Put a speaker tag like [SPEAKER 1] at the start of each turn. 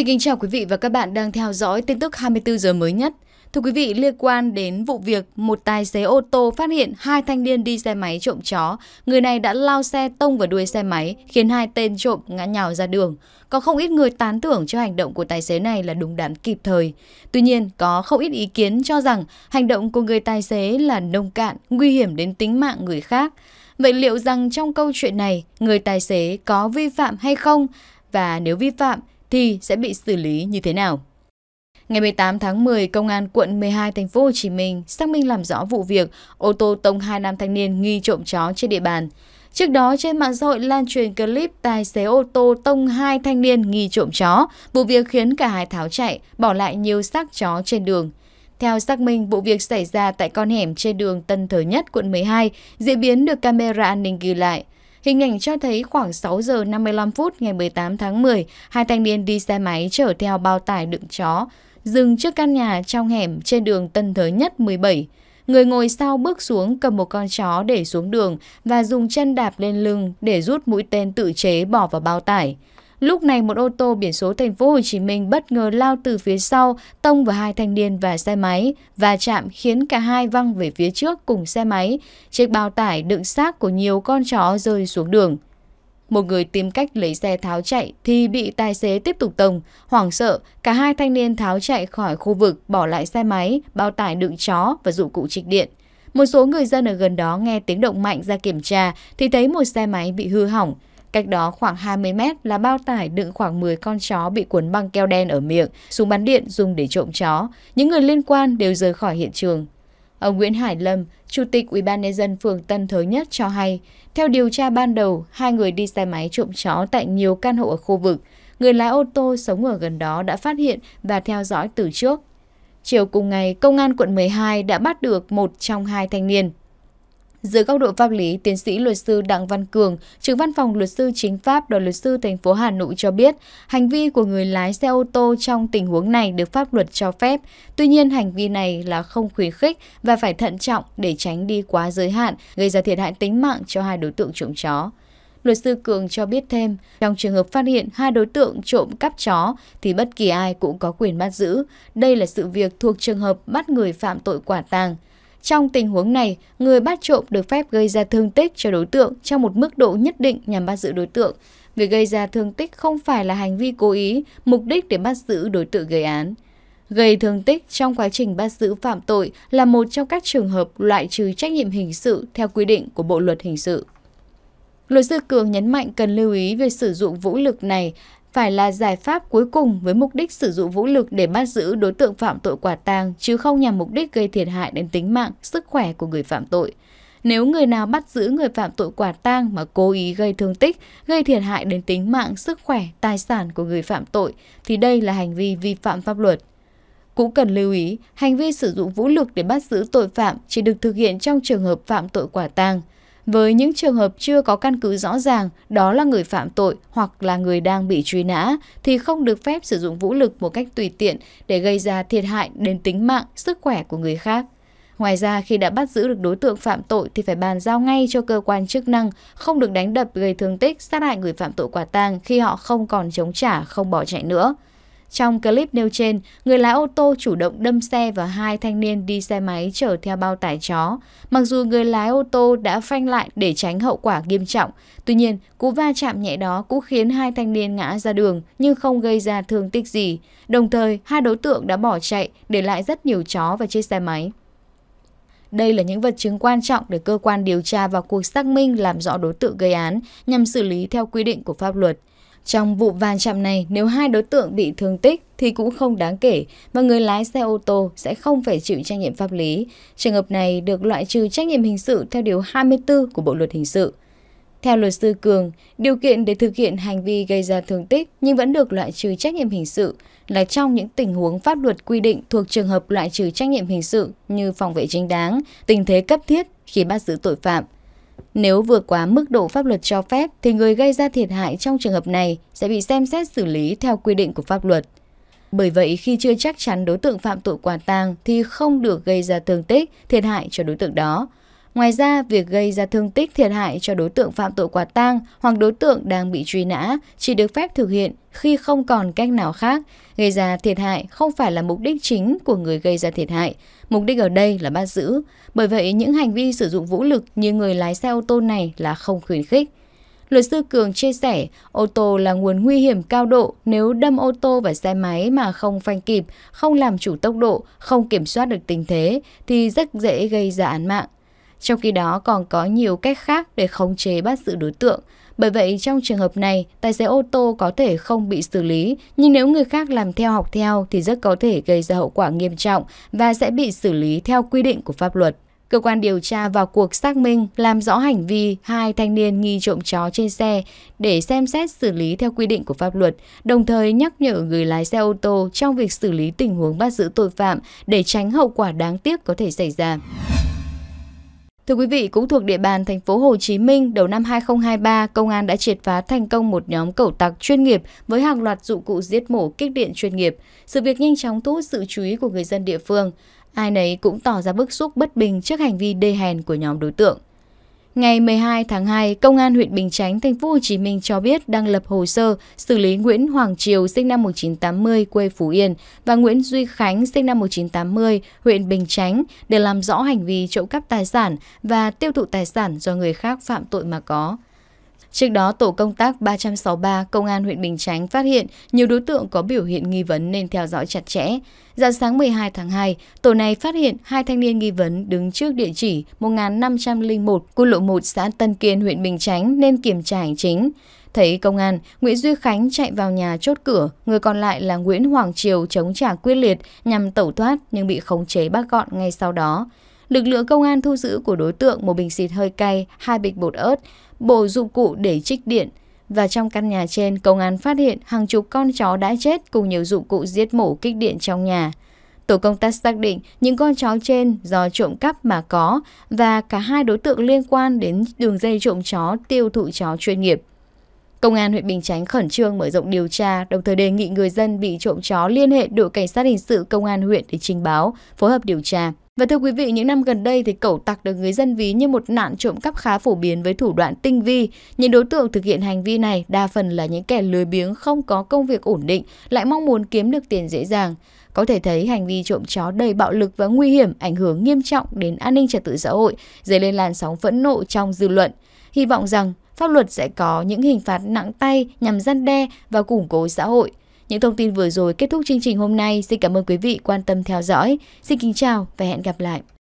[SPEAKER 1] Xin kính chào quý vị và các bạn đang theo dõi tin tức 24 giờ mới nhất. Thưa quý vị, liên quan đến vụ việc một tài xế ô tô phát hiện hai thanh niên đi xe máy trộm chó, người này đã lao xe tông vào đuôi xe máy, khiến hai tên trộm ngã nhào ra đường. Có không ít người tán thưởng cho hành động của tài xế này là đúng đắn kịp thời. Tuy nhiên, có không ít ý kiến cho rằng hành động của người tài xế là nông cạn, nguy hiểm đến tính mạng người khác. Vậy liệu rằng trong câu chuyện này, người tài xế có vi phạm hay không? Và nếu vi phạm thì sẽ bị xử lý như thế nào? Ngày 18 tháng 10, Công an quận 12 thành phố Hồ Chí Minh xác minh làm rõ vụ việc ô tô tông hai nam thanh niên nghi trộm chó trên địa bàn. Trước đó, trên mạng xã hội lan truyền clip tài xế ô tô tông hai thanh niên nghi trộm chó. Vụ việc khiến cả hai tháo chạy, bỏ lại nhiều xác chó trên đường. Theo xác minh, vụ việc xảy ra tại con hẻm trên đường Tân Thới Nhất, quận 12, diễn biến được camera an ninh ghi lại. Hình ảnh cho thấy khoảng 6 giờ 55 phút ngày 18 tháng 10, hai thanh niên đi xe máy chở theo bao tải đựng chó, dừng trước căn nhà trong hẻm trên đường Tân Thới Nhất 17. Người ngồi sau bước xuống cầm một con chó để xuống đường và dùng chân đạp lên lưng để rút mũi tên tự chế bỏ vào bao tải. Lúc này một ô tô biển số thành phố Hồ Chí Minh bất ngờ lao từ phía sau, tông vào hai thanh niên và xe máy và chạm khiến cả hai văng về phía trước cùng xe máy. Chiếc bao tải đựng xác của nhiều con chó rơi xuống đường. Một người tìm cách lấy xe tháo chạy thì bị tài xế tiếp tục tông. Hoảng sợ, cả hai thanh niên tháo chạy khỏi khu vực, bỏ lại xe máy, bao tải đựng chó và dụng cụ trịch điện. Một số người dân ở gần đó nghe tiếng động mạnh ra kiểm tra thì thấy một xe máy bị hư hỏng. Cách đó khoảng 20 mét là bao tải đựng khoảng 10 con chó bị cuốn băng keo đen ở miệng, súng bắn điện dùng để trộm chó. Những người liên quan đều rời khỏi hiện trường. Ông Nguyễn Hải Lâm, Chủ tịch ubnd phường Tân Thới Nhất cho hay, theo điều tra ban đầu, hai người đi xe máy trộm chó tại nhiều căn hộ ở khu vực. Người lái ô tô sống ở gần đó đã phát hiện và theo dõi từ trước. Chiều cùng ngày, Công an quận 12 đã bắt được một trong hai thanh niên. Dưới góc độ pháp lý, tiến sĩ luật sư Đặng Văn Cường, trưởng văn phòng luật sư chính pháp đoàn luật sư thành phố Hà Nội cho biết, hành vi của người lái xe ô tô trong tình huống này được pháp luật cho phép. Tuy nhiên, hành vi này là không khuyến khích và phải thận trọng để tránh đi quá giới hạn, gây ra thiệt hại tính mạng cho hai đối tượng trộm chó. Luật sư Cường cho biết thêm, trong trường hợp phát hiện hai đối tượng trộm cắp chó thì bất kỳ ai cũng có quyền bắt giữ. Đây là sự việc thuộc trường hợp bắt người phạm tội quả tàng. Trong tình huống này, người bắt trộm được phép gây ra thương tích cho đối tượng trong một mức độ nhất định nhằm bắt giữ đối tượng. Việc gây ra thương tích không phải là hành vi cố ý, mục đích để bắt giữ đối tượng gây án. Gây thương tích trong quá trình bắt giữ phạm tội là một trong các trường hợp loại trừ trách nhiệm hình sự theo quy định của Bộ luật hình sự. Luật sư Cường nhấn mạnh cần lưu ý về sử dụng vũ lực này phải là giải pháp cuối cùng với mục đích sử dụng vũ lực để bắt giữ đối tượng phạm tội quả tang chứ không nhằm mục đích gây thiệt hại đến tính mạng, sức khỏe của người phạm tội. Nếu người nào bắt giữ người phạm tội quả tang mà cố ý gây thương tích, gây thiệt hại đến tính mạng, sức khỏe, tài sản của người phạm tội thì đây là hành vi vi phạm pháp luật. Cũng cần lưu ý, hành vi sử dụng vũ lực để bắt giữ tội phạm chỉ được thực hiện trong trường hợp phạm tội quả tang với những trường hợp chưa có căn cứ rõ ràng đó là người phạm tội hoặc là người đang bị truy nã thì không được phép sử dụng vũ lực một cách tùy tiện để gây ra thiệt hại đến tính mạng, sức khỏe của người khác. Ngoài ra, khi đã bắt giữ được đối tượng phạm tội thì phải bàn giao ngay cho cơ quan chức năng, không được đánh đập gây thương tích, sát hại người phạm tội quả tang khi họ không còn chống trả, không bỏ chạy nữa. Trong clip nêu trên, người lái ô tô chủ động đâm xe vào hai thanh niên đi xe máy chở theo bao tải chó. Mặc dù người lái ô tô đã phanh lại để tránh hậu quả nghiêm trọng, tuy nhiên cú va chạm nhẹ đó cũng khiến hai thanh niên ngã ra đường nhưng không gây ra thương tích gì. Đồng thời, hai đối tượng đã bỏ chạy để lại rất nhiều chó và chiếc xe máy. Đây là những vật chứng quan trọng để cơ quan điều tra vào cuộc xác minh làm rõ đối tượng gây án nhằm xử lý theo quy định của pháp luật. Trong vụ va chạm này, nếu hai đối tượng bị thương tích thì cũng không đáng kể và người lái xe ô tô sẽ không phải chịu trách nhiệm pháp lý. Trường hợp này được loại trừ trách nhiệm hình sự theo Điều 24 của Bộ Luật Hình sự. Theo luật sư Cường, điều kiện để thực hiện hành vi gây ra thương tích nhưng vẫn được loại trừ trách nhiệm hình sự là trong những tình huống pháp luật quy định thuộc trường hợp loại trừ trách nhiệm hình sự như phòng vệ chính đáng, tình thế cấp thiết khi bắt giữ tội phạm, nếu vượt quá mức độ pháp luật cho phép thì người gây ra thiệt hại trong trường hợp này sẽ bị xem xét xử lý theo quy định của pháp luật. Bởi vậy khi chưa chắc chắn đối tượng phạm tội quả tang thì không được gây ra thương tích, thiệt hại cho đối tượng đó Ngoài ra, việc gây ra thương tích thiệt hại cho đối tượng phạm tội quả tang hoặc đối tượng đang bị truy nã chỉ được phép thực hiện khi không còn cách nào khác. Gây ra thiệt hại không phải là mục đích chính của người gây ra thiệt hại. Mục đích ở đây là bắt giữ. Bởi vậy, những hành vi sử dụng vũ lực như người lái xe ô tô này là không khuyến khích. Luật sư Cường chia sẻ, ô tô là nguồn nguy hiểm cao độ nếu đâm ô tô và xe máy mà không phanh kịp, không làm chủ tốc độ, không kiểm soát được tình thế thì rất dễ gây ra án mạng. Trong khi đó còn có nhiều cách khác để khống chế bắt giữ đối tượng. Bởi vậy trong trường hợp này, tài xế ô tô có thể không bị xử lý, nhưng nếu người khác làm theo học theo thì rất có thể gây ra hậu quả nghiêm trọng và sẽ bị xử lý theo quy định của pháp luật. Cơ quan điều tra vào cuộc xác minh làm rõ hành vi hai thanh niên nghi trộm chó trên xe để xem xét xử lý theo quy định của pháp luật, đồng thời nhắc nhở người lái xe ô tô trong việc xử lý tình huống bắt giữ tội phạm để tránh hậu quả đáng tiếc có thể xảy ra. Thưa quý vị, cũng thuộc địa bàn thành phố Hồ Chí Minh, đầu năm 2023, công an đã triệt phá thành công một nhóm cẩu tặc chuyên nghiệp với hàng loạt dụng cụ giết mổ kích điện chuyên nghiệp. Sự việc nhanh chóng thu hút sự chú ý của người dân địa phương. Ai nấy cũng tỏ ra bức xúc bất bình trước hành vi đê hèn của nhóm đối tượng. Ngày 12 tháng 2, Công an huyện Bình Chánh, thành phố Hồ Chí Minh cho biết đang lập hồ sơ xử lý Nguyễn Hoàng Triều sinh năm 1980 quê Phú Yên và Nguyễn Duy Khánh sinh năm 1980 huyện Bình Chánh để làm rõ hành vi trộm cắp tài sản và tiêu thụ tài sản do người khác phạm tội mà có. Trước đó, tổ công tác 363 Công an huyện Bình Chánh phát hiện nhiều đối tượng có biểu hiện nghi vấn nên theo dõi chặt chẽ. Dạng sáng 12 tháng 2, tổ này phát hiện hai thanh niên nghi vấn đứng trước địa chỉ 1501 quốc lộ 1 xã Tân Kiên, huyện Bình Chánh nên kiểm tra hành chính. Thấy công an, Nguyễn Duy Khánh chạy vào nhà chốt cửa, người còn lại là Nguyễn Hoàng Triều chống trả quyết liệt nhằm tẩu thoát nhưng bị khống chế bắt gọn ngay sau đó. Lực lượng công an thu giữ của đối tượng một bình xịt hơi cay, hai bịch bột ớt, bộ dụng cụ để trích điện. Và trong căn nhà trên, công an phát hiện hàng chục con chó đã chết cùng nhiều dụng cụ giết mổ kích điện trong nhà. Tổ công tác xác định những con chó trên do trộm cắp mà có và cả hai đối tượng liên quan đến đường dây trộm chó tiêu thụ chó chuyên nghiệp. Công an huyện Bình Chánh khẩn trương mở rộng điều tra, đồng thời đề nghị người dân bị trộm chó liên hệ đội cảnh sát hình sự công an huyện để trình báo, phối hợp điều tra. Và thưa quý vị, những năm gần đây thì cẩu tặc được người dân ví như một nạn trộm cắp khá phổ biến với thủ đoạn tinh vi. Những đối tượng thực hiện hành vi này đa phần là những kẻ lười biếng không có công việc ổn định, lại mong muốn kiếm được tiền dễ dàng. Có thể thấy hành vi trộm chó đầy bạo lực và nguy hiểm ảnh hưởng nghiêm trọng đến an ninh trật tự xã hội, dấy lên làn sóng phẫn nộ trong dư luận. Hy vọng rằng pháp luật sẽ có những hình phạt nặng tay nhằm gian đe và củng cố xã hội, những thông tin vừa rồi kết thúc chương trình hôm nay. Xin cảm ơn quý vị quan tâm theo dõi. Xin kính chào và hẹn gặp lại.